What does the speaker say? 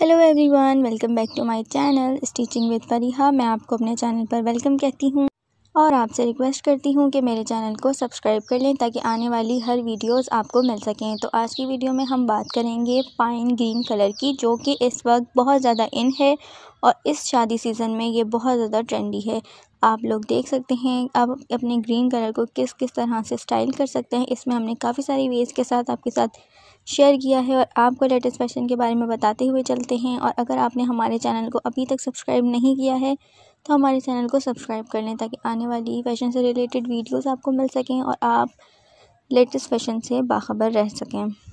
hello everyone welcome back to my channel stitching with Fariha मैं आपको अपने चैनल पर वेलकम कहती हूँ और आपसे रिक्वेस्ट करती हूँ कि मेरे चैनल को सब्सक्राइब कर लें ताकि आने वाली हर वीडियोस आपको मिल सकें तो आज की वीडियो में हम बात करेंगे पाइन ग्रीन कलर की जो कि इस वक्त बहुत ज़्यादा इन है और इस शादी सीज़न में ये बहुत ज़्यादा ट्रेंडी है आप लोग देख सकते हैं आप अपने ग्रीन कलर को किस किस तरह से स्टाइल कर सकते हैं इसमें हमने काफ़ी सारी वेज़ के साथ आपके साथ शेयर किया है और आपको लेटेस्ट फैशन के बारे में बताते हुए चलते हैं और अगर आपने हमारे चैनल को अभी तक सब्सक्राइब नहीं किया है तो हमारे चैनल को सब्सक्राइब कर लें ताकि आने वाली फ़ैशन से रिलेटेड वीडियोस आपको मिल सकें और आप लेटेस्ट फ़ैशन से बाखबर रह सकें